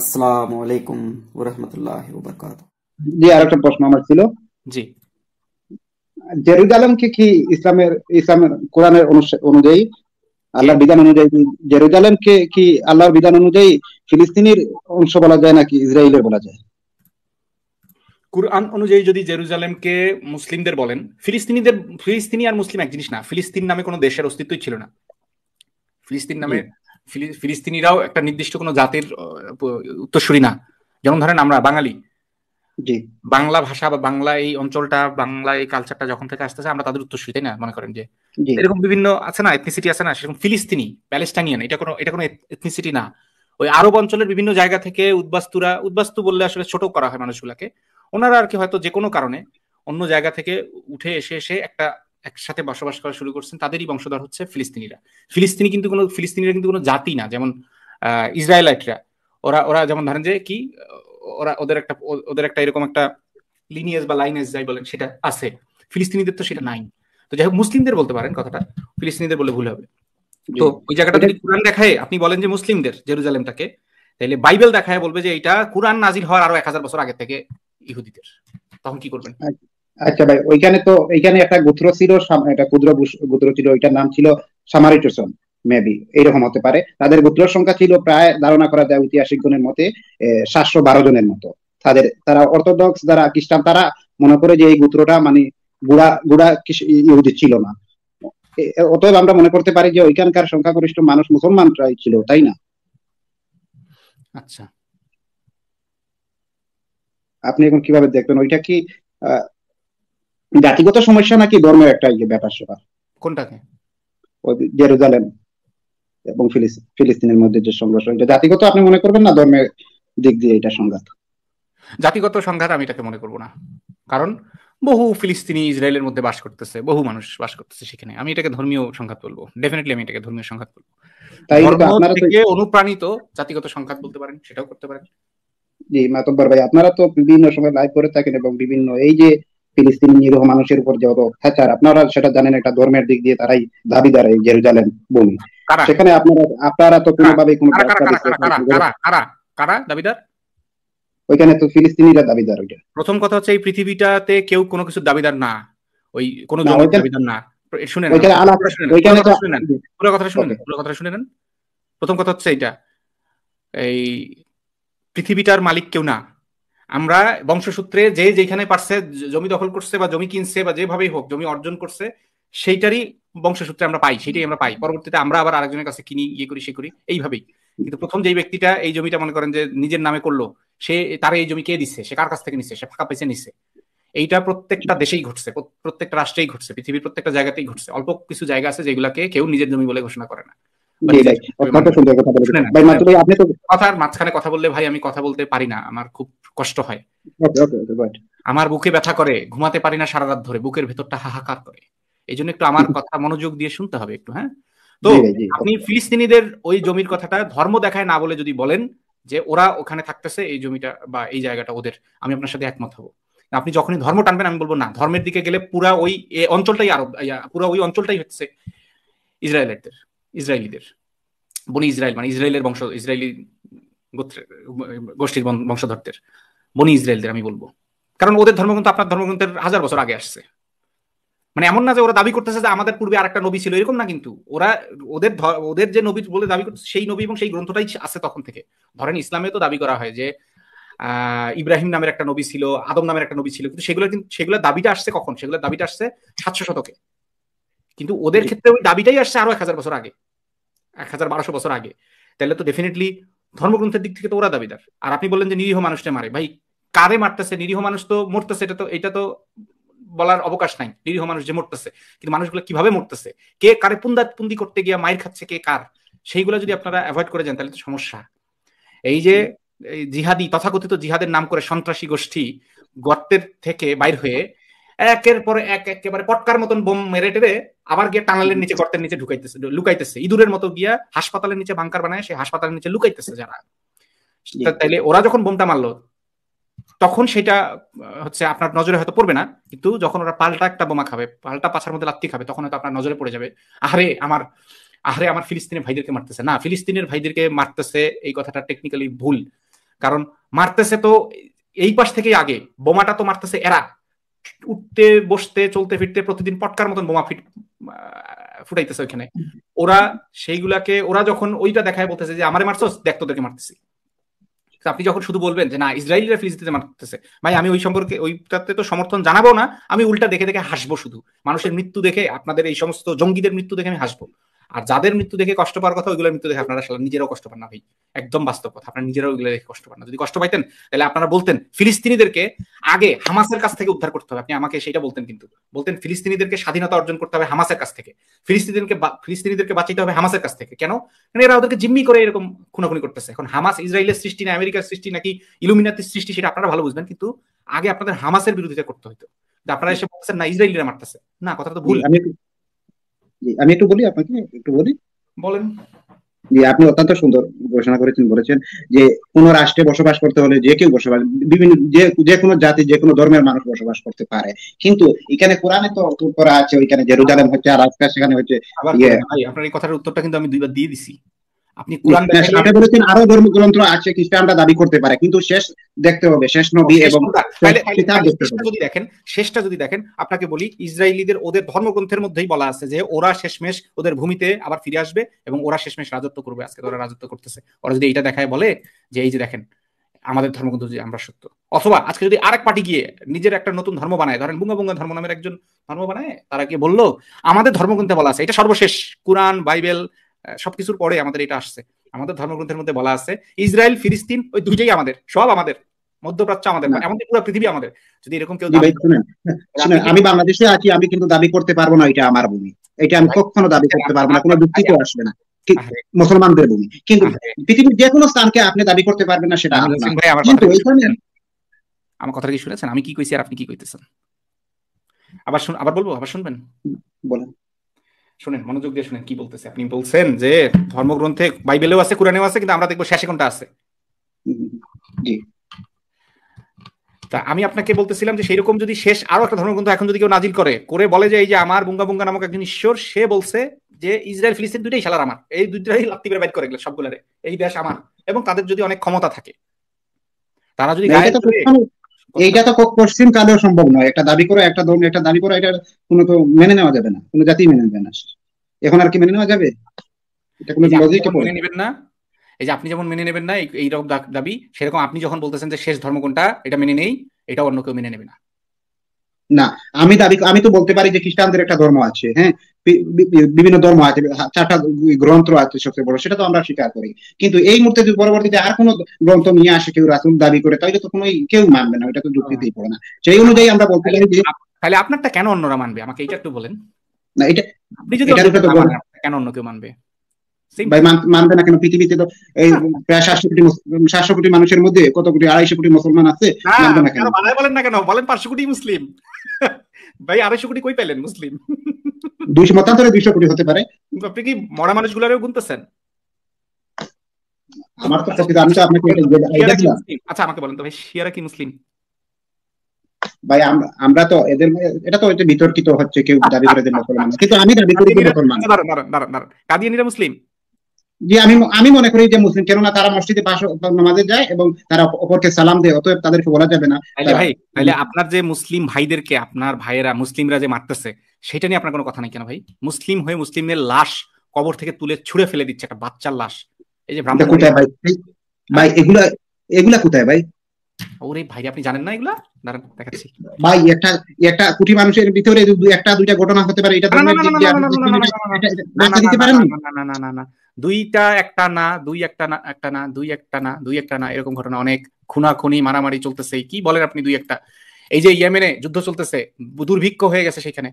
আসসালামু আলাইকুম ওয়া রাহমাতুল্লাহি ওয়া বারাকাতুহু জি আরেকটা প্রশ্ন আমার ছিল জি কি ইসলামের ইসলামের কোরআনের অনুযায়ী আল্লাহর বিধান অনুযায়ী কি আল্লাহর বিধান অনুযায়ী ফিলিস্তিনির অংশ বলা যায় নাকি ইসরায়েলের বলা যায় কুরআন অনুযায়ী যদি জেরুজালেমকে মুসলিমদের বলেন ফিলিস্তিনিদের ফিলিস্তিনি আর মুসলিম এক জিনিস না ফিলিস্তিন নামে কোনো দেশের অস্তিত্বই ছিল না ফিলিস্তিন নামে ফিলিস্তিনিরাও একটা নির্দিষ্ট কোন জাতির উত্তরসূরি না যেমন ধরেন আমরা বাঙালি বাংলা ভাষা বা বাংলা এই অঞ্চলটা বাংলা এই কালচারটা যখন থেকে আসতেছে আমরা তাদের উত্তরসূরি তাই না মনে করেন যে এরকম বিভিন্ন আছে না এথনিসিটি আছে না সেরকম ফিলিস্তিনি প্যালেস্টাইনিয়ান এটা কোনো এটা কোনো এথনিসিটি না ওই আরব অঞ্চলের বিভিন্ন জায়গা থেকে উদ্বাস্তুরা উদ্বাস্তু বললে আসলে ছোট করা হয় মানুষগুলাকে ওনারা আর কি হয়তো যে কোনো কারণে অন্য জায়গা থেকে উঠে এসে এসে একটা একসাথে বসবাস করা শুরু করছেন তাদেরই বংশধর হচ্ছে ফিলিস্তিনিরা ফিলিস্তিনি কিন্তু কোনো ফিলিস্তিনিরা কিন্তু কোনো জাতি না যেমন ইসরায়েলাইটরা ওরা ওরা যেমন ধরেন যে কি ওরা ওদের একটা ওদের একটা এরকম একটা লিনিয়েজ বা লাইনেজ যাই বলেন সেটা আছে ফিলিস্তিনিদের তো সেটা নাই তো যাই হোক মুসলিমদের বলতে পারেন কথাটা ফিলিস্তিনিদের বলে ভুল হবে তো ওই জায়গাটা যদি কোরআন দেখায় আপনি বলেন যে মুসলিমদের জেরুজালেমটাকে তাহলে বাইবেল দেখায় বলবে যে এটা কোরআন নাজির হওয়ার আরো এক হাজার বছর আগে থেকে ইহুদিদের তখন কি করবেন আচ্ছা। আচ্ছা ভাই ওইখানে তো এখানে একটা গোত্র ছিল একটা ক্ষুদ্র গোত্র ছিল ওইটার নাম ছিল সামারিটোসন মেবি এইরকম হতে পারে তাদের গোত্রের সংখ্যা ছিল প্রায় ধারণা করা যায় ঐতিহাসিক গুণের মতে সাতশো বারো জনের মতো তাদের তারা অর্থোডক্স যারা খ্রিস্টান তারা মনে করে যে এই গোত্রটা মানে গুড়া গুড়া ইহুদি ছিল না অতএব আমরা মনে করতে পারি যে ওইখানকার সংখ্যাগরিষ্ঠ মানুষ মুসলমানরাই ছিল তাই না আচ্ছা আপনি এখন কিভাবে দেখবেন ওইটা কি জাতিগত সমস্যা নাকি ধর্মের একটা ইয়ে ব্যাপার স্যাপার কোনটাকে জেরুজালেম এবং ফিলিস্তিনের মধ্যে যে সংঘর্ষ এটা জাতিগত আপনি মনে করবেন না ধর্মের দিক দিয়ে এটা সংঘাত জাতিগত সংঘাত আমি এটাকে মনে করব না কারণ বহু ফিলিস্তিনি ইসরায়েলের মধ্যে বাস করতেছে বহু মানুষ বাস করতেছে সেখানে আমি এটাকে ধর্মীয় সংঘাত বলবো ডেফিনেটলি আমি এটাকে ধর্মীয় সংঘাত বলবো তাই থেকে অনুপ্রাণিত জাতিগত সংঘাত বলতে পারেন সেটাও করতে পারেন জি মাতব্বর ভাই আপনারা তো বিভিন্ন সময় লাইভ করে থাকেন এবং বিভিন্ন এই যে ফিলিস্তিনি নিরীহ মানুষের উপর যত অত্যাচার আপনারা সেটা জানেন একটা ধর্মের দিক দিয়ে তারাই দাবিদার এই জেরুজালেম বলি সেখানে আপনারা আপনারা তো কোনোভাবে কোনো ওইখানে তো ফিলিস্তিনিরা দাবিদার ওইটা প্রথম কথা হচ্ছে এই পৃথিবীটাতে কেউ কোনো কিছু দাবিদার না ওই কোনো দাবিদার না শুনে শুনে নেন প্রথম কথা হচ্ছে এটা এই পৃথিবীটার মালিক কেউ না আমরা বংশসূত্রে যে যেখানে পারছে জমি দখল করছে বা জমি কিনছে বা যেভাবেই হোক জমি অর্জন করছে সেইটারই বংশসূত্রে আমরা পাই সেটাই আমরা পাই পরবর্তীতে আমরা আবার আরেকজনের কাছে কিনি ইয়ে করি সে করি এইভাবেই কিন্তু প্রথম যে ব্যক্তিটা এই জমিটা মনে করেন যে নিজের নামে করলো সে তার এই জমি কে দিচ্ছে সে কার কাছ থেকে নিচ্ছে সে ফাঁকা পেছে নিচ্ছে এইটা প্রত্যেকটা দেশেই ঘটছে প্রত্যেকটা রাষ্ট্রেই ঘটছে পৃথিবীর প্রত্যেকটা জায়গাতেই ঘটছে অল্প কিছু জায়গা আছে যেগুলাকে কেউ নিজের জমি বলে ঘোষণা করে না মাঝখানে কথা বললে ভাই আমি কথা বলতে পারি না আমার খুব কষ্ট হয় আমার বুকে ব্যথা করে ঘুমাতে পারি না সারা রাত ধরে বুকের ভেতরটা হাহাকার করে এই জন্য একটু আমার কথা মনোযোগ দিয়ে শুনতে হবে একটু হ্যাঁ তো আপনি ফিলিস্তিনিদের ওই জমির কথাটা ধর্ম দেখায় না বলে যদি বলেন যে ওরা ওখানে থাকতেছে এই জমিটা বা এই জায়গাটা ওদের আমি আপনার সাথে একমত হব আপনি যখনই ধর্ম টানবেন আমি বলবো না ধর্মের দিকে গেলে পুরা ওই অঞ্চলটাই আরব পুরা ওই অঞ্চলটাই হচ্ছে ইসরায়েলের ইসরায়েলিদের বনি ইসরায়েল মানে ইসরায়েলের বংশ ইসরায়েলি গোষ্ঠীর বংশধরদের বনি ইসরায়েলদের আমি বলবো কারণ ওদের ধর্মগ্রন্থ আপনার ধর্মগ্রন্থের হাজার বছর আগে আসছে মানে এমন না যে ওরা দাবি করতেছে যে আমাদের পূর্বে আরেকটা নবী ছিল এরকম না কিন্তু ওরা ওদের ওদের যে নবী বলে দাবি করছে সেই নবী এবং সেই গ্রন্থটাই আছে তখন থেকে ধরেন ইসলামে তো দাবি করা হয় যে ইব্রাহিম নামের একটা নবী ছিল আদম নামের একটা নবী ছিল কিন্তু সেগুলো কিন্তু সেগুলোর দাবিটা আসছে কখন সেগুলোর দাবিটা আসছে সাতশো শতকে কিন্তু ওদের ক্ষেত্রে ওই দাবিটাই আসছে আরো এক হাজার বছর আগে এক হাজার বারোশো বছর আগে তাহলে তো ডেফিনেটলি ধর্মগ্রন্থের দিক থেকে তো ওরা দাবিদার আর আপনি বললেন যে নিরীহ মানুষটা মারে ভাই কারে মারতেছে নিরীহ মানুষ তো মরতেছে এটা তো এটা তো বলার অবকাশ নাই নিরীহ মানুষ যে মরতেছে কিন্তু মানুষগুলো কিভাবে মরতেছে কে কারে পুন্দাত পুন্দি করতে গিয়ে মায়ের খাচ্ছে কে কার সেইগুলো যদি আপনারা অ্যাভয়েড করে যান তাহলে তো সমস্যা এই যে জিহাদি তথাকথিত জিহাদের নাম করে সন্ত্রাসী গোষ্ঠী গর্তের থেকে বাইর হয়ে একের পরে এক একেবারে পটকার মতন বোম মেরে টেরে আবার গিয়ে টানালের নিচে গর্তের নিচে ঢুকাইতেছে লুকাইতেছে ইঁদুরের মতো গিয়া হাসপাতালের নিচে বাংকার বানায় সেই হাসপাতালের নিচে লুকাইতেছে যারা তাইলে ওরা যখন বোমটা মারলো তখন সেটা হচ্ছে আপনার নজরে হয়তো পড়বে না কিন্তু যখন ওরা পাল্টা একটা বোমা খাবে পাল্টা পাছার মধ্যে লাত্তি খাবে তখন হয়তো আপনার নজরে পড়ে যাবে আরে আমার আহরে আমার ফিলিস্তিনের ভাইদেরকে মারতেছে না ফিলিস্তিনের ভাইদেরকে মারতেছে এই কথাটা টেকনিক্যালি ভুল কারণ মারতেছে তো এই পাশ থেকেই আগে বোমাটা তো মারতেছে এরা উঠতে বসতে চলতে ফিরতে প্রতিদিন পটকার মতন বোমা ফিট ফুটাইতেছে ওইখানে ওরা সেইগুলাকে ওরা যখন ওইটা দেখায় বলতেছে যে আমারে মারছো দেখ তোকে মারতেছি আপনি যখন শুধু বলবেন যে না ইসরায়েলিরা ফিলিস্তিনিতে মারতেছে ভাই আমি ওই সম্পর্কে ওইটাতে তো সমর্থন জানাবো না আমি উল্টা দেখে দেখে হাসবো শুধু মানুষের মৃত্যু দেখে আপনাদের এই সমস্ত জঙ্গিদের মৃত্যু দেখে আমি হাসবো আর যাদের মৃত্যু দেখে কষ্ট পাওয়ার কথা ওইগুলোর মৃত্যু দেখে আপনারা আসলে নিজেরাও কষ্ট পান না ভাই একদম বাস্তব কথা আপনারা নিজেরাও ওইগুলো দেখে কষ্ট পান না যদি কষ্ট পাইতেন তাহলে আপনারা বলতেন ফিলিস্তিনিদেরকে আগে হামাসের কাছ থেকে উদ্ধার করতে হবে আপনি আমাকে সেটা বলতেন কিন্তু বলতেন ফিলিস্তিনিদেরকে স্বাধীনতা অর্জন করতে হবে হামাসের কাছ থেকে ফিলিস্তিনিদেরকে ফিলিস্তিনিদেরকে বাঁচাইতে হবে হামাসের কাছ থেকে কেন কারণ এরা ওদেরকে জিম্মি করে এরকম খুনাখুনি করতেছে এখন হামাস ইসরায়েলের সৃষ্টি না আমেরিকার সৃষ্টি নাকি ইলুমিনাতির সৃষ্টি সেটা আপনারা ভালো বুঝবেন কিন্তু আগে আপনাদের হামাসের বিরোধিতা করতে হইতো আপনারা এসে বলছেন না ইসরায়েলিরা মারতেছে না কথা তো ভুল আমি একটু বলি আপনাকে একটু বলি বলেন আপনি অত্যন্ত সুন্দর ঘোষণা করেছেন বলেছেন যে কোন রাষ্ট্রে বসবাস করতে হলে যে কেউ বসবাস বিভিন্ন যে যে কোনো জাতি যে কোনো ধর্মের মানুষ বসবাস করতে পারে কিন্তু এখানে কোরআনে তো করা আছে ওইখানে জেরুজালেম হচ্ছে আর আজকাল সেখানে হচ্ছে ইয়ে আপনার এই কথার উত্তরটা কিন্তু আমি দুইবার দিয়ে দিছি আপনি কোরআন হ্যাঁ, আরো ধর্মগ্রন্থ আছে খ্রিস্টানরা দাবি করতে পারে কিন্তু শেষ দেখতে হবে শেষ নবী এবং যদি দেখেন শেষটা যদি দেখেন আপনাকে বলি ইসরায়েলিদের ওদের ধর্মগ্রন্থের মধ্যেই বলা আছে যে ওরা শেষমেশ ওদের ভূমিতে আবার ফিরে আসবে এবং ওরা শেষমেশ রাজত্ব করবে আজকে ওরা রাজত্ব করতেছে ওরা যদি এটা দেখায় বলে যে এই যে দেখেন আমাদের ধর্মগ্রন্থ যে আমরা সত্য অথবা আজকে যদি আরেক পার্টি গিয়ে নিজের একটা নতুন ধর্ম বানায় ধরেন বুঙ্গা বুঙ্গা ধর্ম নামের একজন ধর্ম বানায় তারা গিয়ে বললো আমাদের ধর্মগ্রন্থে বলা আছে এটা সর্বশেষ কোরআন বাইবেল সবকিছুর পরে আমাদের এটা আসছে আমাদের ধর্মগ্রন্থের মধ্যে বলা আছে ইসরায়েল ফিলিস্তিন ওই দুইটাই আমাদের সব আমাদের মধ্যপ্রাচ্য আমাদের এমনকি পুরো পৃথিবী আমাদের যদি এরকম কেউ আমি বাংলাদেশে আছি আমি কিন্তু দাবি করতে পারবো না এটা আমার ভূমি এটা আমি আচ্ছা। কখনো দাবি করতে পারবো না কোনো আচ্ছা, তো আচ্ছা। আসবে না মুসলমানদের ভূমি কিন্তু পৃথিবীর যে কোনো স্থানকে আপনি দাবি করতে পারবেন না সেটা কিন্তু আমার কথা কি শুনেছেন আমি কি কইছি আর আপনি কি কইতেছেন আবার শুন আবার বলবো আবার শুনবেন বলেন শুনেন মনোযোগ দিয়ে শুনেন কি বলতেছে আপনি বলছেন যে ধর্মগ্রন্থে বাইবেলেও আছে কোরআনেও আছে কিন্তু আমরা দেখবো শেষে কোনটা আছে তা আমি আপনাকে বলতেছিলাম যে রকম যদি শেষ আরো একটা ধর্মগ্রন্থ এখন যদি কেউ নাজিল করে করে বলে যে এই যে আমার বুঙ্গা বুঙ্গা নামক একজন ঈশ্বর সে বলছে যে ইসরায়েল ফিলিস্তিন দুইটাই শালার আমার এই দুইটাই লাত্তি বাইট করে গেলে সবগুলারে এই দেশ আমার এবং তাদের যদি অনেক ক্ষমতা থাকে তারা যদি এইটা তো পশ্চিম কালেও সম্ভব নয় একটা দাবি করে একটা ধরনের একটা দাবি করে এটা কোনো তো মেনে নেওয়া যাবে না কোনো জাতি মেনে নেবে না এখন আর কি মেনে নেওয়া যাবে এটা কোনো লজিকে মেনে নেবেন না এই যে আপনি যেমন মেনে নেবেন না এইরকম দাবি সেরকম আপনি যখন বলতেছেন যে শেষ ধর্ম কোনটা এটা মেনে নেই এটা অন্য কেউ মেনে নেবে না না আমি দাবি আমি তো বলতে পারি যে খ্রিস্টানদের একটা ধর্ম আছে হ্যাঁ বিভিন্ন ধর্ম আছে চারটা গ্রন্থ আছে সবচেয়ে বড় সেটা তো আমরা স্বীকার করি কিন্তু এই মুহূর্তে যদি পরবর্তীতে আর কোনো গ্রন্থ নিয়ে আসে কেউ রাসুল দাবি করে তাহলে তো কোনো কেউ মানবে না ওটা তো যুক্তিতেই পড়ে না সেই অনুযায়ী আমরা বলতে পারি যে তাহলে আপনারটা কেন অন্যরা মানবে আমাকে এইটা একটু বলেন না এটা আপনি যদি কেন অন্য কেউ মানবে মানবে না কেন পৃথিবীতে তো এই প্রায় সাতশো কোটি সাতশো কোটি মানুষের মধ্যে কত কোটি আড়াইশো কোটি মুসলমান আছে মানবে না কেন বলেন না কেন বলেন পাঁচশো কোটি মুসলিম ভাই আড়াইশো কোটি কই পেলেন মুসলিম দুইশো মতান্তরে কোটি হতে পারে আপনি কি মরা গুনতেছেন আমার তো আমি তো আপনাকে ইয়ে আচ্ছা আমাকে বলেন তো ভাই শিয়ারা কি মুসলিম ভাই আমরা তো এদের এটা তো এটা বিতর্কিত হচ্ছে কেউ আচ্ছা, দাবি করে আচ্ছা, মুসলমান আচ্ছা, কিন্তু আমি দাবি করি যে মুসলমান কাদিয়ানিরা মুসলিম যে আমি আমি মনে করি যে মুসলিম কেননা তারা মসজিদে পাশ নামাজে যায় এবং তারা অপরকে সালাম দেয় অতএব তাদেরকে বলা যাবে না ভাই তাহলে আপনার যে মুসলিম ভাইদেরকে আপনার ভাইয়েরা মুসলিমরা যে মারতেছে সেটা নিয়ে আপনার কোনো কথা নাই কেন ভাই মুসলিম হয়ে মুসলিমের লাশ কবর থেকে তুলে ছুঁড়ে ফেলে দিচ্ছে একটা বাচ্চার লাশ এই যে কোথায় ভাই ভাই এগুলা এগুলা কোথায় ভাই ওরে ভাই আপনি জানেন না এগুলা দাঁড়ান দেখাচ্ছি ভাই একটা একটা মানুষের ভিতরে একটা দুইটা ঘটনা হতে পারে এটা দিতে পারেন না না না না না দুইটা একটা না দুই একটা না একটা না দুই একটা না দুই একটা না এরকম ঘটনা অনেক খুনি মারামারি চলতেছে কি বলেন আপনি দুই একটা এই যে ইয়েমেনে যুদ্ধ চলতেছে দুর্ভিক্ষ হয়ে গেছে সেখানে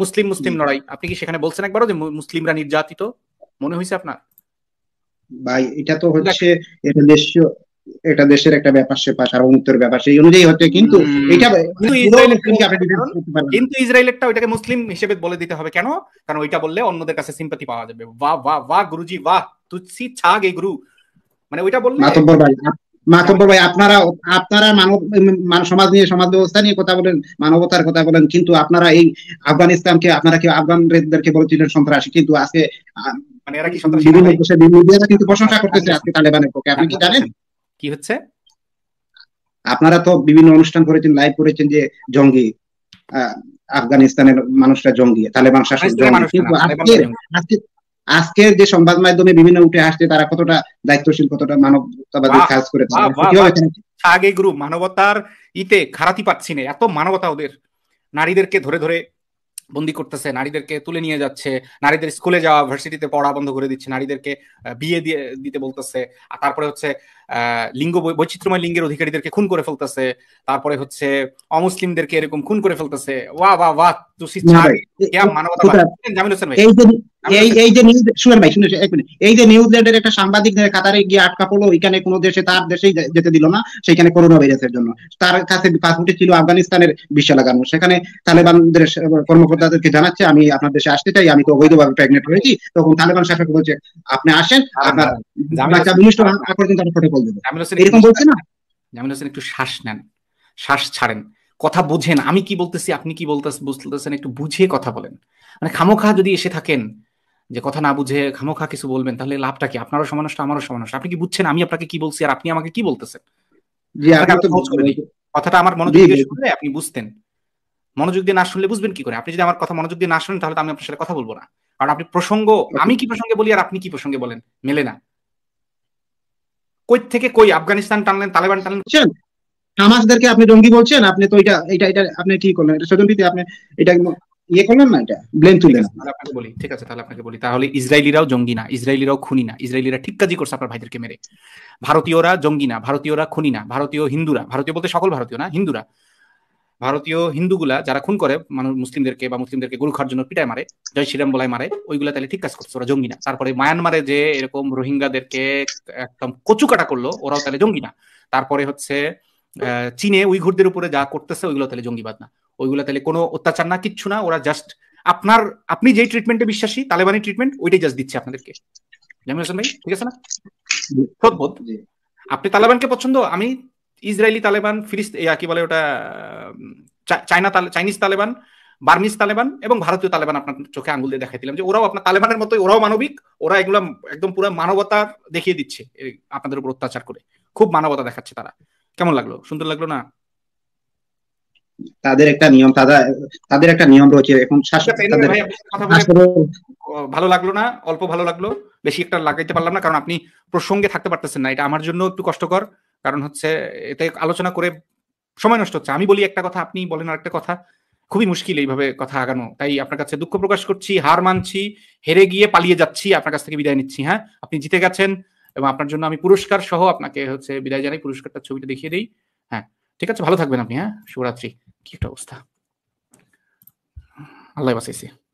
মুসলিম মুসলিম লড়াই আপনি কি সেখানে বলছেন একবারও যে মুসলিমরা নির্যাতিত মনে হয়েছে আপনার ভাই এটা তো হচ্ছে এটা দেশীয় এটা দেশের একটা ব্যাপার আর উত্তর ব্যাপার সেই অনুযায়ী হচ্ছে কিন্তু এটা মানে কিন্তু ইসরায়েলেরটা ওইটাকে মুসলিম হিসেবে বলে দিতে হবে কেন কারণ ওইটা বললে অন্যদের কাছে সিম্পাতি পাওয়া যাবে বাহ বাহ বাহ গুরুজি বাহ তুচ্ছি ছাগ এই গুরু মানে ওইটা বললে ভাই আপনারা আপনারা মানব সমাজ নিয়ে সমাজ ব্যবস্থা নিয়ে কথা বলেন মানবতার কথা বলেন কিন্তু আপনারা এই আফগানিস্তানকে আপনারা কি সন্ত্রাসী কিন্তু আজকে মানে এরা কি সন্ত্রাসী কিন্তু প্রশংসা করতেছে আজকে তালেবানের পক্ষে আপনি কি আচ্ছা, জানেন আচ্ছা। কি হচ্ছে আপনারা তো বিভিন্ন অনুষ্ঠান করেছেন লাইভ করেছেন যে জঙ্গি আফগানিস্তানের মানুষরা জঙ্গি তালেবান শাসক জঙ্গি কিন্তু আজকে আজকের যে সংবাদ মাধ্যমে বিভিন্ন উঠে আসছে তারা কতটা দায়িত্বশীল কতটা মানবতাবাদী কাজ করে আগে গুরু মানবতার ইতে খারাতি পাচ্ছি না এত মানবতা ওদের নারীদেরকে ধরে ধরে বন্দি করতেছে নারীদেরকে তুলে নিয়ে যাচ্ছে নারীদের স্কুলে যাওয়া ভার্সিটিতে পড়া বন্ধ করে দিচ্ছে নারীদেরকে বিয়ে দিয়ে দিতে বলতেছে আর তারপরে হচ্ছে লিঙ্গ বৈচিত্র্যময় লিঙ্গের অধিকারীদেরকে খুন করে ফেলতেছে তারপরে হচ্ছে অমুসলিমদেরকে এরকম খুন করে ফেলতেছে ওয়া বা ওয়া এই যে নিউজ শুনেন ভাই এক মিনিট এই যে একটা সাংবাদিক কাতারে গিয়ে আটকা পড়লো ওইখানে কোনো দেশে তার দেশেই যেতে দিল না সেখানে করোনা ভাইরাসের জন্য তার কাছে পাসপোর্টে ছিল আফগানিস্তানের বিষয় লাগানো সেখানে তালেবানদের কর্মকর্তাদেরকে জানাচ্ছে আমি আপনার দেশে আসতে চাই আমি তো অবৈধভাবে প্রেগনেন্ট হয়েছি তখন তালেবান শাসক বলছে আপনি আসেন আপনার বাচ্চা বিনষ্ট পর্যন্ত আমি ফল দেবে এরকম বলছে না জামিল হোসেন একটু শ্বাস নেন শ্বাস ছাড়েন কথা বুঝেন আমি কি বলতেছি আপনি কি বলতেছেন বুঝতেছেন একটু বুঝে কথা বলেন মানে খামোখা যদি এসে থাকেন যে কথা না বুঝে খামোখা কিছু বলবেন তাহলে লাভটা কি আপনারও সমানষ্ট আমারও সমানষ্ট আপনি কি বুঝছেন আমি আপনাকে কি বলছি আর আপনি আমাকে কি বলতেছেন কথাটা আমার মনোযোগ দিয়ে শুনলে আপনি বুঝতেন মনোযোগ দিয়ে না শুনলে বুঝবেন কি করে আপনি যদি আমার কথা মনোযোগ দিয়ে না শুনেন তাহলে আমি আপনার সাথে কথা বলবো না কারণ আপনি প্রসঙ্গ আমি কি প্রসঙ্গে বলি আর আপনি কি প্রসঙ্গে বলেন মেলে না কই থেকে কই আফগানিস্তান টানলেন তালেবান টানলেন হামাসদেরকে আপনি জঙ্গি বলছেন আপনি তো এটা এটা এটা আপনি কি করলেন এটা স্বজনপ্রীতি আপনি এটা ইয়ে করলেন না এটা ব্লেম তুলেন আপনাকে বলি ঠিক আছে তাহলে আপনাকে বলি তাহলে ইসরায়েলিরাও জঙ্গি না ইসরায়েলিরাও খুনি না ইসরায়েলিরা ঠিক কাজই করছে আপনার ভাইদেরকে মেরে ভারতীয়রা জঙ্গি না ভারতীয়রা খুনি না ভারতীয় হিন্দুরা ভারতীয় বলতে সকল ভারতীয় না হিন্দুরা ভারতীয় হিন্দুগুলা যারা খুন করে মানুষ মুসলিমদেরকে বা মুসলিমদেরকে গুরু খাওয়ার জন্য পিটায় মারে জয় শ্রীরাম বলায় মারে ওইগুলা তাহলে ঠিক কাজ করছে ওরা জঙ্গি না তারপরে মায়ানমারে যে এরকম রোহিঙ্গাদেরকে একদম কচুকাটা করলো ওরাও তাহলে জঙ্গি না তারপরে হচ্ছে চীনে উইঘুরদের উপরে যা করতেছে ওইগুলো তাহলে জঙ্গিবাদ না ওইগুলো তাহলে কোনো অত্যাচার না কিচ্ছু না ওরা জাস্ট আপনার আপনি যেই ট্রিটমেন্টে বিশ্বাসী তালেবানি ট্রিটমেন্ট ওইটাই জাস্ট দিচ্ছে আপনাদেরকে জামিল হোসেন ভাই ঠিক আছে না আপনি তালেবানকে পছন্দ আমি ইসরায়েলি তালেবান ফিলিস্ত কি বলে ওটা China Chinese Taliban Burmese Taliban এবং ভারতীয় তালেবান আপনার চোখে আঙুল দিয়ে দেখাই দিলাম যে ওরাও আপনার তালেবানের মতোই ওরাও মানবিক ওরা এগুলো একদম পুরো মানবতা দেখিয়ে দিচ্ছে আপনাদের উপর অত্যাচার করে খুব মানবতা দেখাচ্ছে তারা কেমন লাগলো সুন্দর লাগলো না তাদের একটা নিয়ম তারা তাদের একটা নিয়ম রয়েছে এখন আচ্ছা, ভালো লাগলো না অল্প ভালো লাগলো বেশি একটা লাগাইতে পারলাম না কারণ আপনি প্রসঙ্গে থাকতে পারতেছেন না এটা আমার জন্য একটু কষ্টকর কারণ হচ্ছে এতে আলোচনা করে সময় নষ্ট হচ্ছে আমি বলি একটা কথা আপনি বলেন আরেকটা কথা খুবই মুশকিল এইভাবে কথা আগানো তাই আপনার কাছে দুঃখ প্রকাশ করছি হার মানছি হেরে গিয়ে পালিয়ে যাচ্ছি আপনার কাছ থেকে বিদায় নিচ্ছি হ্যাঁ আপনি জিতে গেছেন এবং আপনার জন্য আমি পুরস্কার সহ আপনাকে হচ্ছে বিদায় জানাই পুরস্কারটা ছবিটা দেখিয়ে দিই হ্যাঁ ঠিক আছে ভালো থাকবেন আপনি হ্যাঁ শুভরাত্রি কি একটা অবস্থা আল্লাহ বাসাইছি